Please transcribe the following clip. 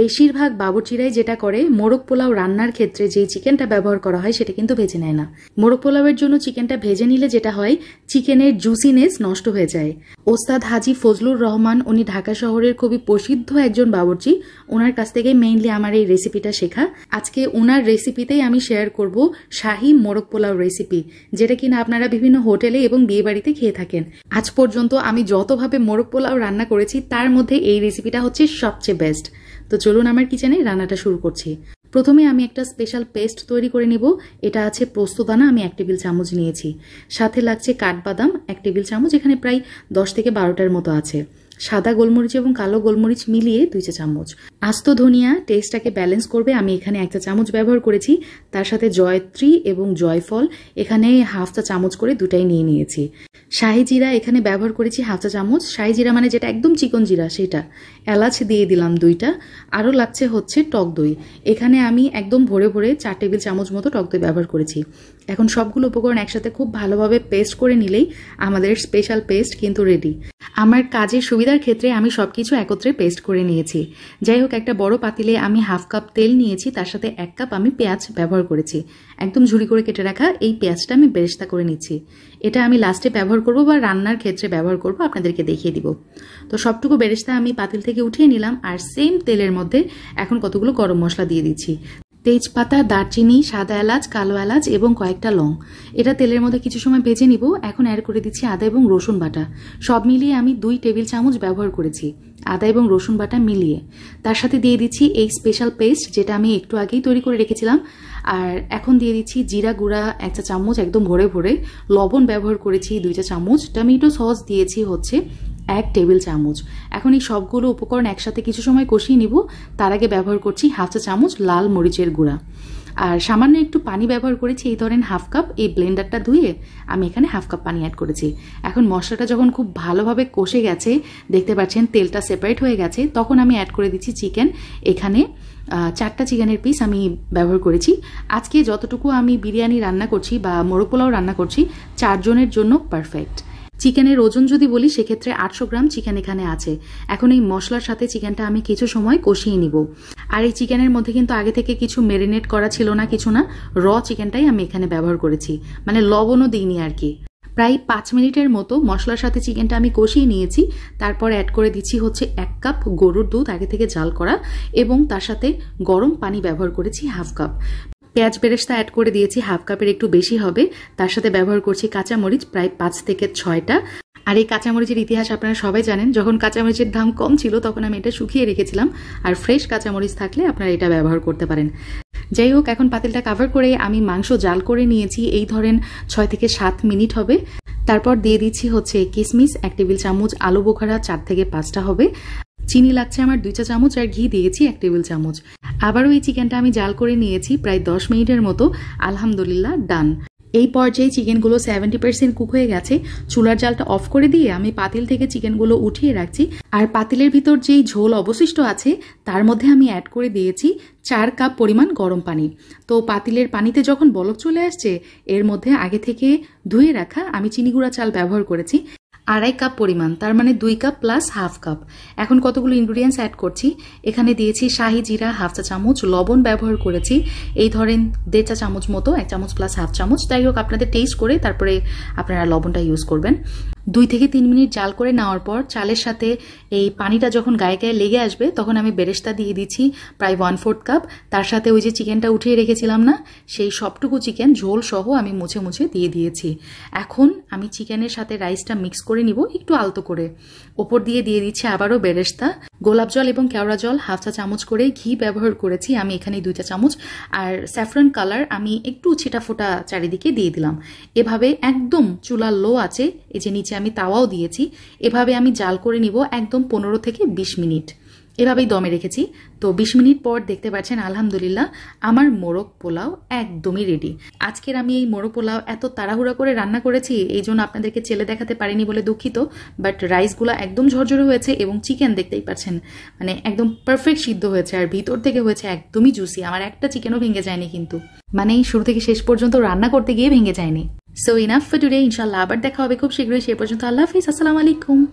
বেশিরভাগ বাবুচিরাই যেটা করে মোরগ পোলাও রান্নার ক্ষেত্রে যেই চিকেনটা ব্যবহার করা হয় সেটা কিন্তু ভেজে নেয় না মোরগ পোলাওয়ের জন্য চিকেনটা ভেজে নিলে যেটা হয় চিকেনের জুসিনেস নষ্ট হয়ে যায় ওস্তাদ হাজি ফজলুর রহমান উনি ঢাকা শহরের খুবই প্রসিদ্ধ একজন বাবরচি ওনার কাছ থেকে মেইনলি আমার এই রেসিপিটা শেখা আজকে ওনার রেসিপিতেই আমি শেয়ার করব শাহি মোরগ পোলাও রেসিপি যেটা কিনা আপনারা বিভিন্ন হোটেলে এবং বিয়েবাড়িতে খেয়ে থাকেন আজ পর্যন্ত আমি যতভাবে মোরগ পোলাও রান্না করেছি তার মধ্যে এই রেসিপিটা হচ্ছে সবচেয়ে বেস্ট তো চলুন আমার কিচেনে রান্নাটা শুরু করছি প্রথমে আমি একটা স্পেশাল পেস্ট তৈরি করে নেব এটা আছে পোস্তদানা আমি এক টেবিল চামচ নিয়েছি সাথে লাগছে কাঠবাদাম এক টেবিল চামচ এখানে প্রায় দশ থেকে বারোটার মতো আছে সাদা গোলমরিচ এবং কালো গোলমরিচ মিলিয়ে দুই চা চামচ আস্ত ধনিয়া টেস্টটাকে ব্যালেন্স করবে আমি এখানে এক চা চামচ ব্যবহার করেছি তার সাথে জয়ত্রী এবং জয়ফল এখানে হাফ চা চামচ করে দুটাই নিয়ে নিয়েছি শাহি জিরা এখানে ব্যবহার করেছি হাফ চা চামচ শাহি জিরা মানে যেটা একদম চিকন জিরা সেটা এলাচ দিয়ে দিলাম দুইটা আরও লাগছে হচ্ছে টক দই এখানে আমি একদম ভরে ভরে চার টেবিল চামচ মতো টক দই ব্যবহার করেছি এখন সবগুলো উপকরণ একসাথে খুব ভালোভাবে পেস্ট করে নিলেই আমাদের স্পেশাল পেস্ট কিন্তু রেডি আমার কাজের সুবিধার ক্ষেত্রে আমি সব কিছু একত্রে পেস্ট করে নিয়েছি যাই হোক একটা বড় পাতিলে আমি হাফ কাপ তেল নিয়েছি তার সাথে এক কাপ আমি পেঁয়াজ ব্যবহার করেছি একদম ঝুড়ি করে কেটে রাখা এই পেঁয়াজটা আমি বেরেস্তা করে নিচ্ছি এটা আমি লাস্টে ব্যবহার করব বা রান্নার ক্ষেত্রে ব্যবহার করব আপনাদেরকে দেখিয়ে দিব তো সবটুকু বেরেস্তা আমি পাতিল থেকে উঠিয়ে নিলাম আর সেম তেলের মধ্যে এখন কতগুলো গরম মশলা দিয়ে দিচ্ছি তেজপাতা দারচিনি সাদা এলাচ কালো এলাচ এবং কয়েকটা লং এটা তেলের মধ্যে কিছু সময় ভেজে নিব এখন অ্যাড করে দিচ্ছি আদা এবং রসুন বাটা সব মিলিয়ে আমি দুই টেবিল চামচ ব্যবহার করেছি আদা এবং রসুন বাটা মিলিয়ে তার সাথে দিয়ে দিচ্ছি এই স্পেশাল পেস্ট যেটা আমি একটু আগেই তৈরি করে রেখেছিলাম আর এখন দিয়ে দিচ্ছি জিরা গুঁড়া একটা চামচ একদম ভরে ভরে লবণ ব্যবহার করেছি দুইটা চামচ টমেটো সস দিয়েছি হচ্ছে এক টেবিল চামচ এখন এই সবগুলো উপকরণ একসাথে কিছু সময় কষিয়ে নিব তার আগে ব্যবহার করছি হাফ চা চামচ লাল মরিচের গুঁড়া আর সামান্য একটু পানি ব্যবহার করেছি এই ধরেন হাফ কাপ এই ব্লেন্ডারটা ধুয়ে আমি এখানে হাফ কাপ পানি অ্যাড করেছি এখন মশলাটা যখন খুব ভালোভাবে কষে গেছে দেখতে পাচ্ছেন তেলটা সেপারেট হয়ে গেছে তখন আমি অ্যাড করে দিচ্ছি চিকেন এখানে চারটা চিকেনের পিস আমি ব্যবহার করেছি আজকে যতটুকু আমি বিরিয়ানি রান্না করছি বা মোরগ পোলাও রান্না করছি চারজনের জন্য পারফেক্ট চিকেনের ওজন যদি বলি সেক্ষেত্রে আটশো গ্রাম চিকেন এখানে আছে এখন এই মশলার সাথে চিকেনটা আমি কিছু সময় কষিয়ে নিব আর এই চিকেনের মধ্যে কিন্তু আগে থেকে কিছু মেরিনেট করা ছিল না কিছু না র চিকেনটাই আমি এখানে ব্যবহার করেছি মানে লবণও দিইনি আর কি প্রায় পাঁচ মিনিটের মতো মশলার সাথে চিকেনটা আমি কষিয়ে নিয়েছি তারপর অ্যাড করে দিচ্ছি হচ্ছে এক কাপ গরুর দুধ আগে থেকে জাল করা এবং তার সাথে গরম পানি ব্যবহার করেছি হাফ কাপ পেঁয়াজ বেরেস্তা অ্যাড করে দিয়েছি হাফ কাপের একটু বেশি হবে তার সাথে ব্যবহার করছি কাঁচামরিচ প্রায় পাঁচ থেকে ছয়টা আর এই কাঁচামরিচের ইতিহাস আপনারা সবাই জানেন যখন কাঁচামরিচের দাম কম ছিল তখন আমি এটা শুকিয়ে রেখেছিলাম আর ফ্রেশ কাঁচামরিচ থাকলে আপনারা এটা ব্যবহার করতে পারেন যাই হোক এখন পাতিলটা কাভার করে আমি মাংস জাল করে নিয়েছি এই ধরেন ছয় থেকে সাত মিনিট হবে তারপর দিয়ে দিচ্ছি হচ্ছে কিসমিস এক টেবিল চামচ আলু বোখারা চার থেকে পাঁচটা হবে চিনি লাগছে আমার দুই চা চামচ আর ঘি দিয়েছি এক টেবিল চামচ আবারও এই চিকেনটা আমি জাল করে নিয়েছি প্রায় দশ মিনিটের মতো আলহামদুলিল্লাহ ডান এই পর্যায়ে চিকেনগুলো সেভেন্টি পার্সেন্ট কুক হয়ে গেছে চুলার জালটা অফ করে দিয়ে আমি পাতিল থেকে চিকেনগুলো উঠিয়ে রাখছি আর পাতিলের ভিতর যেই ঝোল অবশিষ্ট আছে তার মধ্যে আমি অ্যাড করে দিয়েছি চার কাপ পরিমাণ গরম পানি তো পাতিলের পানিতে যখন বলক চলে আসছে এর মধ্যে আগে থেকে ধুয়ে রাখা আমি চিনিগুড়া চাল ব্যবহার করেছি আড়াই কাপ পরিমাণ তার মানে দুই কাপ প্লাস হাফ কাপ এখন কতগুলো ইনগ্রিডিয়েন্টস অ্যাড করছি এখানে দিয়েছি শাহি জিরা হাফ চা চামচ লবণ ব্যবহার করেছি এই ধরেন দেড় চা চামচ মতো এক চামচ প্লাস হাফ চামচ যাই হোক আপনাদের টেস্ট করে তারপরে আপনারা লবণটা ইউজ করবেন দুই থেকে তিন মিনিট জাল করে নেওয়ার পর চালের সাথে এই পানিটা যখন গায়ে গায়ে লেগে আসবে তখন আমি বেরেস্তা দিয়ে দিচ্ছি প্রায় ওয়ান ফোর্থ কাপ তার সাথে ওই যে চিকেনটা উঠিয়ে রেখেছিলাম না সেই সবটুকু চিকেন ঝোল সহ আমি মুছে মুছে দিয়ে দিয়েছি এখন আমি চিকেনের সাথে রাইসটা মিক্স করে নিব একটু আলতো করে ওপর দিয়ে দিয়ে দিচ্ছি আবারও বেরেস্তা গোলাপ জল এবং কেওড়া জল হাফ চা চামচ করে ঘি ব্যবহার করেছি আমি এখানে দুইটা চামচ আর স্যাফরন কালার আমি একটু ছিটা ফোটা চারিদিকে দিয়ে দিলাম এভাবে একদম চুলা লো আছে এই যে নিচে আমি তাওয়াও দিয়েছি এভাবে আমি জাল করে নিব একদম পনেরো থেকে বিশ মিনিট এভাবেই দমে রেখেছি তো বিশ মিনিট পর দেখতে পাচ্ছেন আলহামদুলিল্লাহ আমার মোরগ পোলাও একদমই রেডি আজকের আমি এই মোরগ পোলাও এত তাড়াহুড়া করে রান্না করেছি এই জন্য আপনাদেরকে চেলে দেখাতে পারিনি বলে দুঃখিত বাট রাইসগুলো একদম ঝরঝরে হয়েছে এবং চিকেন দেখতেই পাচ্ছেন মানে একদম পারফেক্ট সিদ্ধ হয়েছে আর ভিতর থেকে হয়েছে একদমই জুসি আমার একটা চিকেনও ভেঙে যায়নি কিন্তু মানে শুরু থেকে শেষ পর্যন্ত রান্না করতে গিয়ে ভেঙে যায়নি সো ইনাফ টুডে ইনশাল্লাহ আবার দেখা হবে খুব শীঘ্রই সে পর্যন্ত আল্লাহ হাফিজ আসসালামু আলাইকুম